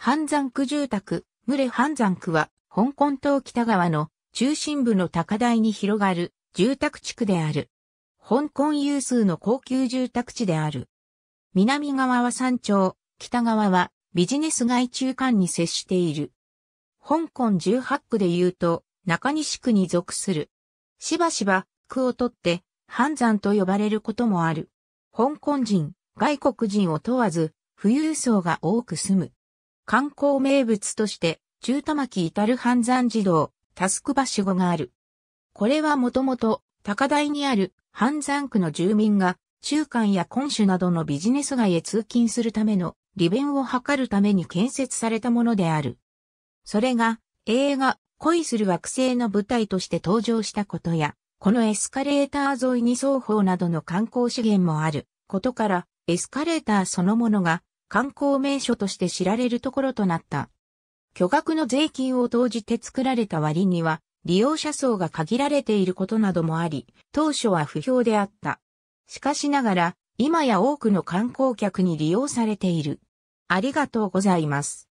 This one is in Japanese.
半山区住宅、群れ。半山区は、香港島北側の中心部の高台に広がる住宅地区である。香港有数の高級住宅地である。南側は山頂、北側はビジネス街中間に接している。香港18区で言うと、中西区に属する。しばしば、区を取って、半山と呼ばれることもある。香港人、外国人を問わず、富裕層が多く住む。観光名物として、中玉木至る半山児童タスクバシゴがある。これはもともと、高台にある半山区の住民が、中間や根種などのビジネス街へ通勤するための利便を図るために建設されたものである。それが、映画、恋する惑星の舞台として登場したことや、このエスカレーター沿いに双方などの観光資源もあることから、エスカレーターそのものが観光名所として知られるところとなった。巨額の税金を投じて作られた割には、利用者層が限られていることなどもあり、当初は不評であった。しかしながら、今や多くの観光客に利用されている。ありがとうございます。